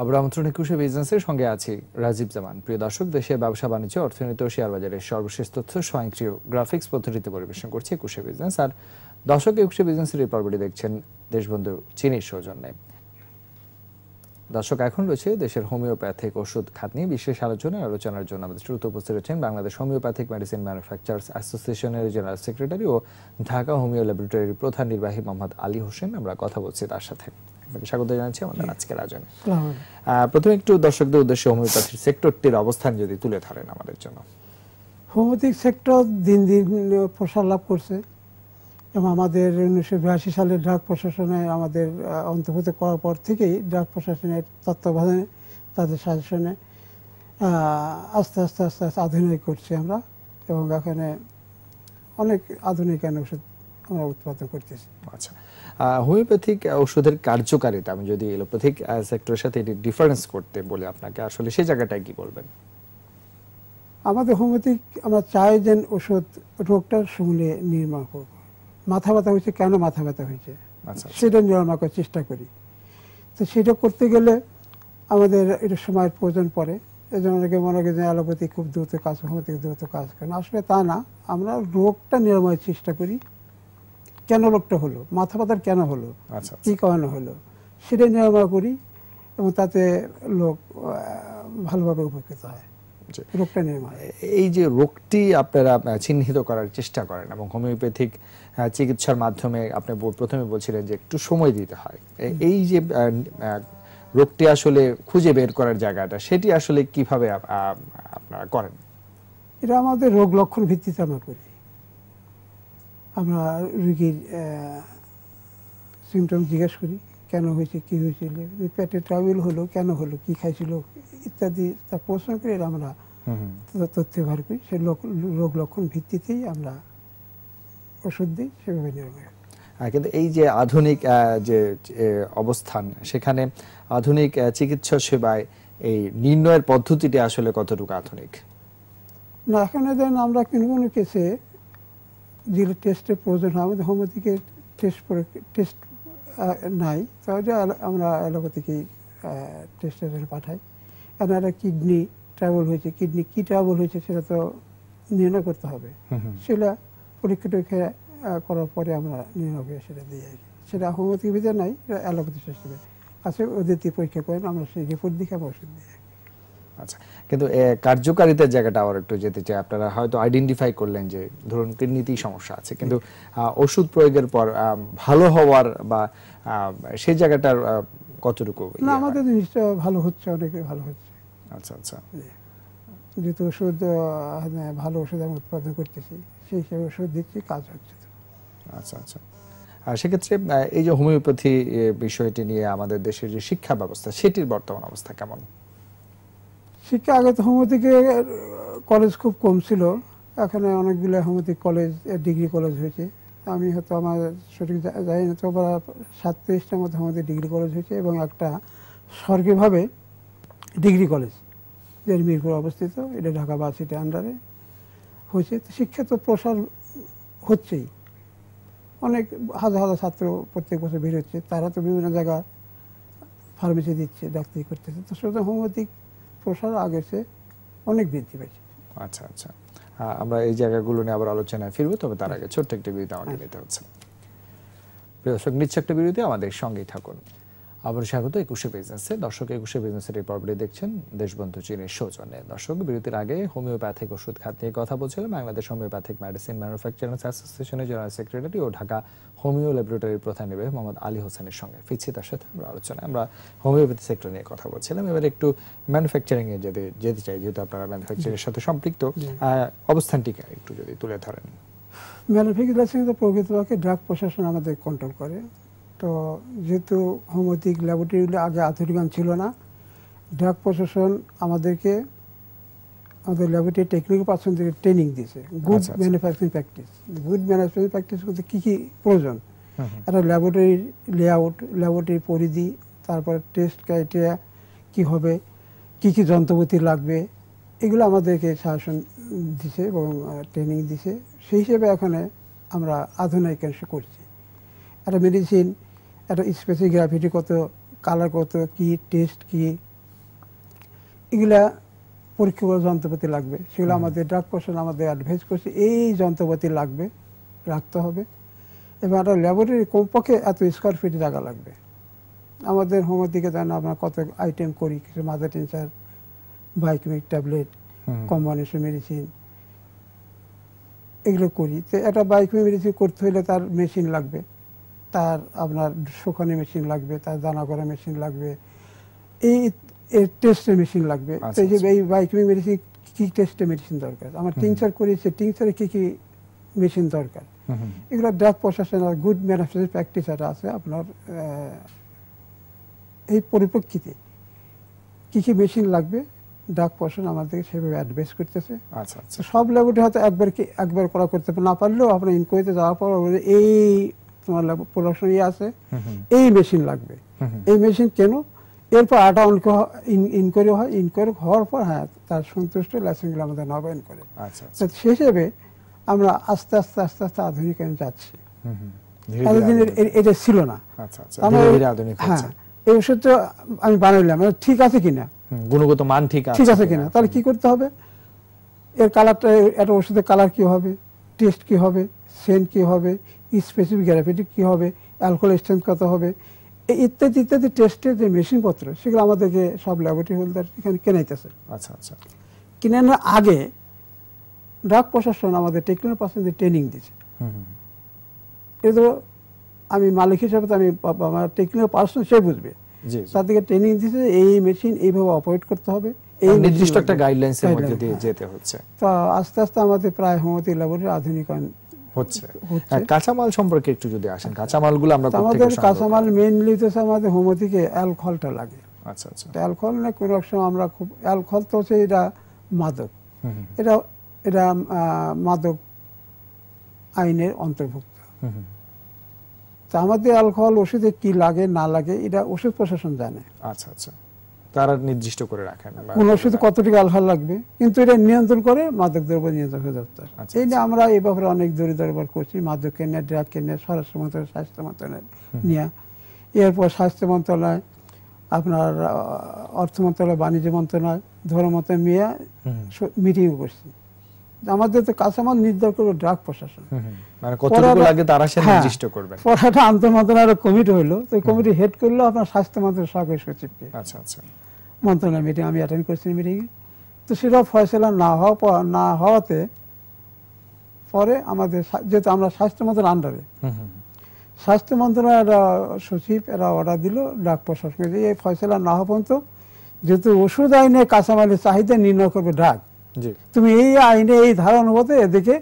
আবার আমন্ত্রণ একুশে বিজনেসের সঙ্গে আছি রাজীব জামান প্রিয় দর্শক দেশে ব্যবসা বাণিজ্য অর্থনীতি ও শেয়ার বাজারে সর্বশেষ তথ্য স্বয়ংক্রিয় গ্রাফিক্স পদ্ধতিতে পরিবেশন করছে একুশে বিজনেস আর দর্শক একুশে বিজনেসের এই পর্বটি দেখছেন দেশবন্ধু চীনের সৌজন্যে দর্শক এখন রয়েছে দেশের হোমিওপ্যাথিক ওষুধ খাত নিয়ে বিশেষ আলোচনা আলোচনার জন্য আমাদের শ্রুত উপস্থিত রয়েছেন বাংলাদেশ হোমিওপ্যাথিক মেডিসিন ম্যানুফ্যাকচারার্স অ্যাসোসিয়েশনের জেনারেল সেক্রেটারি ও ঢাকা হোমিও ল্যাবরেটরির প্রধান নির্বাহী মোহাম্মদ আলী হোসেন আমরা কথা বলছি তার সাথে স্বাগত জানাচ্ছি আমাদের আজকের আয়োজনে প্রথমে একটু দর্শকদের উদ্দেশ্যে হোমিওপ্যাথির সেক্টরটির অবস্থান যদি তুলে ধরেন আমাদের জন্য হোমিওপ্যাথিক সেক্টর দিন দিন প্রসার লাভ করছে এবং আমাদের উনিশশো বিরাশি সালে ড্রাগ প্রশাসনে আমাদের অন্তর্ভুক্ত করার পর থেকেই ড্রাগ প্রশাসনের তত্ত্বাবধানে তাদের শাসনে আস্তে আস্তে আস্তে আস্তে আধুনিক করছি আমরা এবং এখানে অনেক আধুনিক ওষুধ আমরা উৎপাদন করতেছি আচ্ছা হোমিওপ্যাথিক ওষুধের কার্যকারিতা আমি যদি এলোপ্যাথিক সেক্টরের সাথে এটি ডিফারেন্স করতে বলে আপনাকে আসলে সেই জায়গাটায় কি বলবেন আমাদের হোমিওপ্যাথিক আমরা চাই যেন ওষুধ রোগটার সঙ্গে নির্মাণ করবো মাথা ব্যথা হয়েছে কেন মাথা ব্যথা হয়েছে আচ্ছা, আচ্ছা। সেটা নিরাময় করার চেষ্টা করি তো সেটা করতে গেলে আমাদের এটা সময়ের প্রয়োজন পড়ে এই জন্য অনেকে মনে করি যে অ্যালোপ্যাথি খুব দ্রুত কাজ হোমিওপ্যাথি দ্রুত কাজ করে না আসলে তা না আমরা রোগটা নিরাময়ের চেষ্টা করি কেন রোগটা হলো মাথা ব্যথার কেন হলো আচ্ছা, কী কারণে হলো সেটা নিরাময় করি এবং তাতে লোক ভালোভাবে উপকৃত হয় এই যে রোগটি আপনারা চিহ্নিত করার চেষ্টা করেন এবং হোমিওপ্যাথিক চিকিৎসার মাধ্যমে আপনি প্রথমে বলছিলেন যে একটু সময় দিতে হয় এই যে রোগটি আসলে খুঁজে বের করার জায়গাটা সেটি আসলে কিভাবে আপনারা করেন এটা আমাদের রোগ লক্ষণ ভিত্তিতে আমরা করি আমরা রুগীর সিমটম জিজ্ঞেস করি কেন হয়েছে কি হয়েছিল পেটে ট্রাভেল হলো কেন হলো কি খাইছিল ইত্যাদি তা প্রশ্ন করে আমরা তথ্য ভার করি সে রোগ লক্ষণ ভিত্তিতেই আমরা ওষুধ দিই সেভাবে নির্ণয় কিন্তু এই যে আধুনিক যে অবস্থান সেখানে আধুনিক চিকিৎসা সেবায় এই নির্ণয়ের পদ্ধতিটি আসলে কতটুকু আধুনিক না এখানে দেন আমরা কোনো কেসে যেগুলো টেস্টের প্রয়োজন হয় আমাদের হোমিওপ্যাথিকে টেস্ট টেস্ট নাই তাহলে আমরা অ্যালোপ্যাথিকেই টেস্টের জন্য পাঠাই আর একটা কিডনি ট্রাভেল হয়েছে কিডনি কি ট্রাভেল হয়েছে সেটা তো নির্ণয় করতে হবে সেটা পরীক্ষা টরীক্ষা করার পরে আমরা নির্ণয় করে সেটা দিয়ে আসি সেটা হোমিওপ্যাথিক ভিতরে নাই অ্যালোপ্যাথি সিস্টেমে আছে ওদের দিয়ে পরীক্ষা করেন আমরা সেই রিপোর্ট দিকে আমরা ওষুধ দিয়ে আচ্ছা কিন্তু কার্যকারিতার জায়গাটা আবার একটু যেতে চাই আপনারা হয়তো আইডেন্টিফাই করলেন যে ধরুন কিডনিতেই সমস্যা আছে কিন্তু ওষুধ প্রয়োগের পর ভালো হওয়ার বা সেই জায়গাটার কতটুকু না ইয়ে আমাদের জিনিসটা ভালো হচ্ছে অনেকে ভালো হচ্ছে আচ্ছা আচ্ছা যেহেতু ওষুধ মানে ভালো ওষুধ আমি উৎপাদন করতেছি সেই হিসেবে ওষুধ দিচ্ছি কাজ হচ্ছে আচ্ছা আচ্ছা আর সেক্ষেত্রে এই যে হোমিওপ্যাথি বিষয়টি নিয়ে আমাদের দেশের যে শিক্ষা ব্যবস্থা সেটির বর্তমান অবস্থা কেমন শিক্ষা আগে তো হোমিওপ্যাথিকে কলেজ খুব কম ছিল এখানে অনেকগুলো হোমিওপ্যাথিক কলেজ ডিগ্রি কলেজ হয়েছে আমি হয়তো আমার সঠিক জানি না তো সাতত্রিশটার মধ্যে আমাদের ডিগ্রি কলেজ হয়েছে এবং একটা স্বর্গীভাবে ডিগ্রি কলেজ যেটি মিরপুর অবস্থিত এটা ঢাকা ভার্সিটি আন্ডারে হয়েছে শিক্ষা তো প্রসার হচ্ছেই অনেক হাজার হাজার ছাত্র প্রত্যেক বছর বের হচ্ছে তারা তো বিভিন্ন জায়গা ফার্মেসি দিচ্ছে ডাক্তারি করতেছে তো সেটা হোমিওপ্যাথিক প্রসার আগের চেয়ে অনেক বৃদ্ধি পেয়েছে আচ্ছা আচ্ছা আমরা এই জায়গাগুলো নিয়ে আবার আলোচনায় ফিরবো তবে তার আগে ছোট্ট একটি বিরতি আমাকে আচ্ছা। নিতে হচ্ছে প্রিয় দর্শক নিচ্ছে একটা বিরতি আমাদের সঙ্গেই থাকুন আবার স্বাগত একুশে বিজনেসে দর্শক একুশে বিজনেসের এই পর্বটি দেখছেন দেশবন্ধু চীনের সৌজন্যে দর্শক বিরতির আগে হোমিওপ্যাথিক ওষুধ খাত নিয়ে কথা বলছিলাম বাংলাদেশ হোমিওপ্যাথিক মেডিসিন ম্যানুফ্যাকচারার্স অ্যাসোসিয়েশনের জেনারেল সেক্রেটারি ও ঢাকা হোমিও ল্যাবরেটরির প্রধান নেবে মোহাম্মদ আলী হোসেনের সঙ্গে ফিরছি তার সাথে আমরা আলোচনায় আমরা হোমিওপ্যাথি সেক্টর নিয়ে কথা বলছিলাম এবার একটু ম্যানুফ্যাকচারিংয়ে যেতে যেতে চাই যেহেতু আপনারা ম্যানুফ্যাকচারের সাথে সম্পৃক্ত অবস্থানটিকে একটু যদি তুলে ধরেন ম্যানুফ্যাকচারিং প্রকৃতপক্ষে ড্রাগ প্রশাসন আমাদের কন্ট্রোল করে তো যেহেতু হোমিওপ্যাথিক ল্যাবরেটরিগুলো আগে আধুনিকান ছিল না ড্রাগ প্রশাসন আমাদেরকে আমাদের ল্যাবরেটরি টেকনিক্যাল পার্সন থেকে ট্রেনিং দিয়েছে good manufacturing practice good manufacturing practice করতে কী কী প্রয়োজন একটা ল্যাবরেটরির লেআউট ল্যাবরেটরির পরিধি তারপরে টেস্ট ক্রাইটেরিয়া কী হবে কী কী যন্ত্রপাতি লাগবে এগুলো আমাদেরকে শাসন দিছে এবং ট্রেনিং দিছে সেই হিসেবে এখানে আমরা আধুনিক করছি একটা মেডিসিন একটা স্পেসি গ্রাফিটি কত কালার কত কি টেস্ট কি এগুলা পরীক্ষা করে যন্ত্রপাতি লাগবে সেগুলো আমাদের ড্রাগ কোর্সন আমাদের অ্যাডভাইস করছে এই যন্ত্রপাতি লাগবে রাখতে হবে এবং একটা ল্যাবরেটরি কমপক্ষে এত স্কোয়ার ফিট জায়গা লাগবে আমাদের হোমের দিকে জানা আমরা কত আইটেম করি কিছু mother tincture biochemic tablet combination medicine এগুলো করি তো একটা বাইকমিক মেডিসিন করতে হলে তার মেশিন লাগবে তার আপনার শুকানি মেশিন লাগবে তার দানা করা মেশিন লাগবে এই টেস্টের মেশিন লাগবে আচ্ছা, এই যে আচ্ছা। এই বাইকিং মেডিসিন কী টেস্টে মেডিসিন দরকার আমার টিংচার করেছে টিংচারে কী কী মেশিন দরকার এগুলো ড্রাগ প্রশাসন আর গুড ম্যানেজমেন্ট প্র্যাকটিস আর আছে আপনার এই পরিপ্রেক্ষিতে কী কী মেশিন লাগবে ডাক পার্সন আমাদেরকে সেভাবে অ্যাডভাইস করতেছে আচ্ছা, আচ্ছা। সব লেভেলে হয়তো একবার কি একবার করা করতে না পারলেও আপনার ইনকোয়ারিতে যাওয়ার পর এই তোমার প্রোডাকশন ইয়ে আছে এই মেশিন লাগবে এই মেশিন কেন এরপর আটা ইনকোয়ারি হয় ইনকোয়ারি হওয়ার পর হ্যাঁ তার সন্তুষ্ট লাইসেন্সগুলো আমাদের নবায়ন করে আচ্ছা, আচ্ছা। সে হিসেবে আমরা আস্তে আস্তে আস্তে আস্তে আধুনিকায়ন যাচ্ছি এতদিনের এটা ছিল না আচ্ছা, হ্যাঁ এই ওষুধটা আমি বানাইলাম মানে ঠিক আছে কিনা গুণগত মান ঠিক আছে ঠিক আছে কিনা তাহলে কি করতে হবে এর কালারটা একটা ওষুধের কালার কি হবে টেস্ট কি হবে সেন্ট কি হবে স্পেসিফিক গ্যারাপিটি কী হবে অ্যালকোহল স্ট্রেংথ কত হবে ইত্যাদি ইত্যাদি টেস্টের যে মেশিনপত্র সেগুলো আমাদেরকে সব ল্যাবরেটরি হোল্ডার এখানে কেনাইতেছে আচ্ছা আচ্ছা কিনে আগে ড্রাগ প্রশাসন আমাদের টেকনিক্যাল পার্সনদের ট্রেনিং দিচ্ছে এগুলো আমি মালিক হিসাবে তো আমি আমার টেকনিক্যাল পার্সন সে বুঝবে তার থেকে ট্রেনিং দিচ্ছে এই মেশিন এইভাবে অপারেট করতে হবে এই নির্দিষ্ট একটা এর মধ্যে দিয়ে হ্যাঁ। যেতে হচ্ছে তা আস্তে আস্তে আমাদের প্রায় হোমিওপ্যাথি ল্যাবরেটরি আধুনিকায়ন হচ্ছে হ্যাঁ, হ্যাঁ, কাঁচামাল সম্পর্কে একটু যদি আসেন আমরা আমাদের কাঁচামাল মেইনলি তো আমাদের অ্যালকোহলটা লাগে আচ্ছা আচ্ছা অ্যালকোহল না কোনো সময় আমরা খুব অ্যালকোহল তো হচ্ছে এটা মাদক এটা এটা মাদক আইনের অন্তর্ভুক্ত তা আমাদের অ্যালকোহল ওষুধে কি লাগে না লাগে এটা ওষুধ প্রশাসন জানে আচ্ছা আচ্ছা তারা নির্দিষ্ট করে রাখেন কোন ওষুধে কতটুকু আলহার লাগবে কিন্তু এটা নিয়ন্ত্রণ করে মাদক দ্রব্য নিয়ন্ত্রক দপ্তর আচ্ছা, এই যে আচ্ছা। আমরা এই ব্যাপারে অনেক দূরে দরবার করছি মাদক কেনে ড্রাগ কেনে স্বরাষ্ট্র মন্ত্রণালয় স্বাস্থ্য মন্ত্রণালয় নিয়ে এরপর স্বাস্থ্য মন্ত্রণালয় আপনার অর্থ মন্ত্রণালয় বাণিজ্য মন্ত্রণালয় ধর্ম মন্ত্রণালয় মিয়া মিটিংও করছি আমাদের তো কাঁচামাল নির্ধার করবে ড্রাগ প্রশাসন মানে তারা হ্যাঁ, নির্দিষ্ট করবে পড়াটা মন্ত্রণালয়ের কমিটি হলো তো কমিটি হেড করলো আপনার স্বাস্থ্য মন্ত্রণালয়ের সহকারী সচিবকে আচ্ছা আচ্ছা মন্ত্রণালয় মিটিং আমি অ্যাটেন্ড করেছি তো সেটা ফয়সলা না হওয়া না হওয়াতে পরে আমাদের যেহেতু আমরা স্বাস্থ্য মন্ত্রণালয়ের আন্ডারে স্বাস্থ্য মন্ত্রণালয়ের সচিব এরা অর্ডার দিল ডাক প্রশাসনকে যে এই ফয়সলা না হওয়া পর্যন্ত যেহেতু ওষুধ আইনে কাঁচামালের চাহিদা নির্ণয় করবে ডাক তুমি এই আইনে এই ধারা অনুপাতে এদিকে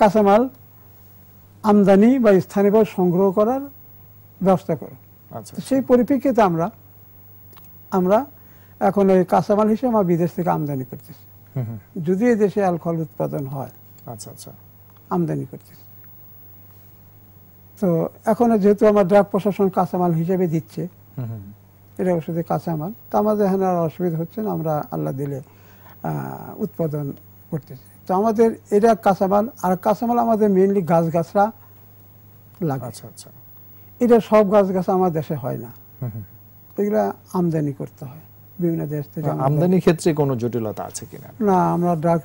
কাঁচামাল আমদানি বা স্থানীয় সংগ্রহ করার ব্যবস্থা করো আচ্ছা, আচ্ছা। সেই পরিপ্রেক্ষিতে আমরা আমরা এখন ওই কাঁচামাল হিসেবে আমরা বিদেশ থেকে আমদানি করতেছি যদি এই দেশে অ্যালকোহল উৎপাদন হয় আচ্ছা আচ্ছা আমদানি করতেছি তো এখন যেহেতু আমার ড্রাগ প্রশাসন কাঁচামাল হিসেবে দিচ্ছে এটা ওষুধে কাঁচামাল তো আমাদের এখানে আর অসুবিধা হচ্ছে না আমরা আল্লাহ দিলে উৎপাদন করতেছে তো আমাদের এটা কাঁচামাল আর কাঁচামাল আমাদের মেনলি গাছগাছরা লাগে আচ্ছা আচ্ছা এটা সব গাছগাছা আমার দেশে হয় না এগুলা আমদানি করতে হয় বিভিন্ন দেশ থেকে আমদানির ক্ষেত্রে কোনো জটিলতা আছে কিনা না আমরা ড্রাগ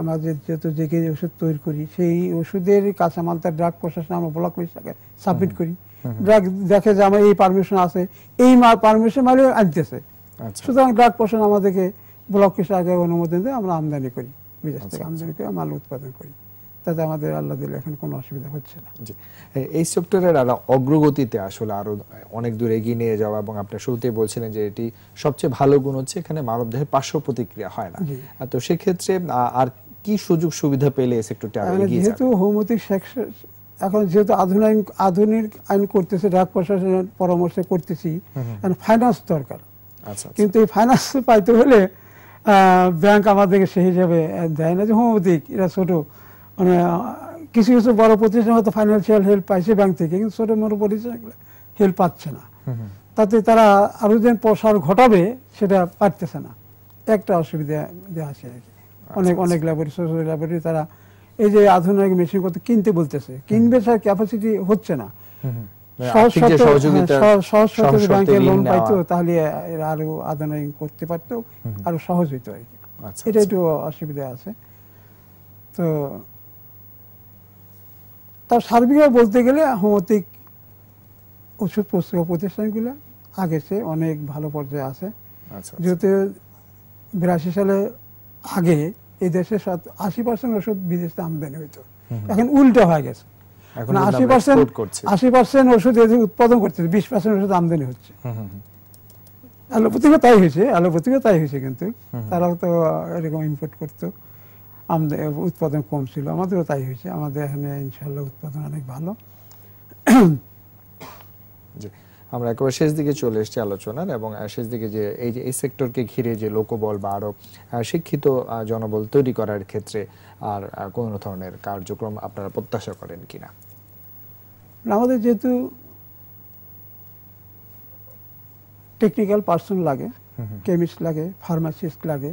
আমাদের যত যে কে ওষুধ তৈরি করি সেই ওষুধের কাঁচামাল তার ড্রাগ প্রশাসন আমরা ব্লক লিস্টটাকে সাবমিট করি ড্রাগ দেখে যে আমার এই পারমিশন আছে এই পারমিশন মানে আনতেছে আচ্ছা। সুতরাং ড্রাগ প্রশাসন আমাদেরকে ব্লক হিসাবে অনুমোদন দিয়ে আমরা আমদানি করি বিদেশ থেকে আমদানি করে মাল উৎপাদন করি তাতে আমাদের আল্লাহ দিলে এখন কোনো অসুবিধা হচ্ছে না এই সেক্টরের আর অগ্রগতিতে আসলে আরো অনেক দূর এগিয়ে নিয়ে যাওয়া এবং আপনি শুরুতেই বলছিলেন যে এটি সবচেয়ে ভালো গুণ হচ্ছে এখানে মানব দেহের পার্শ্ব প্রতিক্রিয়া হয় না তো সেক্ষেত্রে আর কি সুযোগ সুবিধা পেলে এই সেক্টরটি আরো এগিয়ে যাবে যেহেতু হোমিওপ্যাথিক সেক্টর এখন যেহেতু আধুনিক আধুনিক আইন করতেছে ডাক প্রশাসনের পরামর্শ করতেছি ফাইন্যান্স দরকার আচ্ছা, আচ্ছা। কিন্তু এই ফাইন্যান্স পাইতে হলে ব্যাংক আমাদেরকে সেই হিসাবে দেয় না যে হোমোপ্যাথিক এরা ছোট মানে কিছু কিছু বড় প্রতিষ্ঠান হয়তো ফাইন্যান্সিয়াল হেল্প পাইছে ব্যাংক থেকে কিন্তু ছোট মোটো প্রতিষ্ঠান হেল্প পাচ্ছে না তাতে তারা আরো যে প্রসার ঘটাবে সেটা পারতেছে না একটা অসুবিধা আসে আর কি আচ্ছা, অনেক আচ্ছা। অনেক ল্যাবরেটরি ল্যাবরেটরি তারা এই যে আধুনিক মেশিন কত কিনতে বলতেছে কিনবে স্যার ক্যাপাসিটি হচ্ছে না মানে হ্যাঁ, করতে আরো সহজ হইতো আর কি আচ্ছা, আচ্ছা। এটা একটু অসুবিধা আছে তো তার বলতে গেলে ওষুধ পুস্তক প্রতিষ্ঠানগুলো আগে সে অনেক ভালো পর্যায়ে আছে আচ্ছা, যেহেতু বিরাশি সালে আগে এই দেশে আশি পার্সেন্ট ওষুধ বিদেশে আমদানি হইতো এখন উল্টা হয়ে গেছে উৎপাদন কম ছিল আমাদেরও তাই হয়েছে আমাদের এখানে ইনশাল্লাহ উৎপাদন অনেক ভালো আমরা একেবারে শেষ দিকে চলে এসছি আলোচনার এবং শেষ দিকে যে এই যে এই সেক্টরকে ঘিরে যে লোকবল বা আরো শিক্ষিত জনবল তৈরি করার ক্ষেত্রে আর কোন ধরনের কার্যক্রম আপনারা প্রত্যাশা করেন কিনা আমাদের যেহেতু টেকনিক্যাল পার্সন লাগে কেমিস্ট লাগে ফার্মাসিস্ট লাগে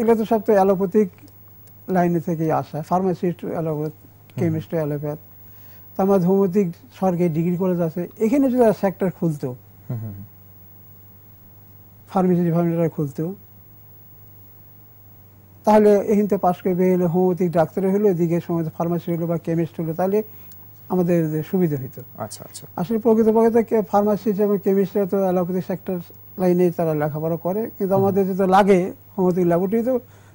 এগুলো তো সব তো অ্যালোপ্যাথিক লাইনে থেকেই আসা ফার্মাসিস্ট অ্যালোপ্যাথ কেমিস্ট অ্যালোপ্যাথ আমার হোমিওপ্যাথিক সরকারি ডিগ্রি কলেজ আছে এখানে যদি সেক্টর খুলতো ফার্মেসি ডিপার্টমেন্টটা খুলতো তাহলে এখান থেকে পাশ করে বেরিয়ে হলে হোমিওপ্যাথিক ডাক্তার হলো এদিকে সময় ফার্মাসি হলো বা কেমিস্ট হলো তাহলে আমাদের সুবিধা হইতো আচ্ছা আচ্ছা আসলে প্রকৃতপক্ষে ফার্মাসি এবং কেমিস্ট্রি তো অ্যালোপ্যাথিক সেক্টর লাইনে তারা লেখাপড়া করে কিন্তু আমাদের যেটা লাগে হোমিওপ্যাথিক তো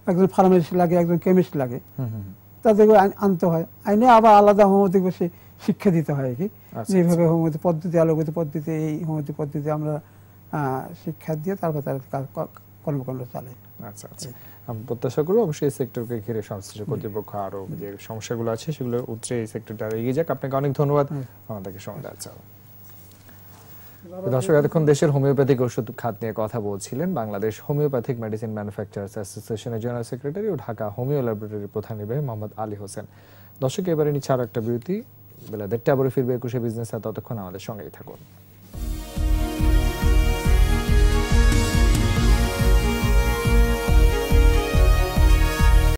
একজন ফার্মাসিস্ট লাগে একজন কেমিস্ট লাগে তাদের আনতে হয় আইনে আবার আলাদা হোমিওপ্যাথিক বসে শিক্ষা দিতে হয় কি যেভাবে আচ্ছা, আচ্ছা। হোমিওপ্যাথি পদ্ধতি অ্যালোপ্যাথি পদ্ধতি এই হোমিওপ্যাথি পদ্ধতি আমরা শিক্ষা দিয়ে তারপর তারা কর্মকাণ্ড চালাই আচ্ছা আচ্ছা প্রত্যাশা করবো অবশ্যই এই সেক্টরকে ঘিরে সংশ্লিষ্ট কর্তৃপক্ষ আরো যে সমস্যাগুলো আছে সেগুলো উত্তরে এই সেক্টরটা আরও এগিয়ে যাক আপনাকে অনেক ধন্যবাদ আমাদেরকে সময় দেওয়ার জন্য দর্শক এতক্ষণ দেশের হোমিওপ্যাথিক ওষুধ খাত নিয়ে কথা বলছিলেন বাংলাদেশ হোমিওপ্যাথিক মেডিসিন ম্যানুফ্যাকচারার্স অ্যাসোসিয়েশনের জেনারেল সেক্রেটারি ও ঢাকা হোমিও ল্যাবরেটরির প্রধান নির্বাহী মোহাম্মদ আলী হোসেন দর্শক এবারে নিচ্ছে আরো একটা বিরতি বেলা দেড়টা আবার ফিরবে একুশে বিজনেস ততক্ষণ আমাদের সঙ্গেই থাকুন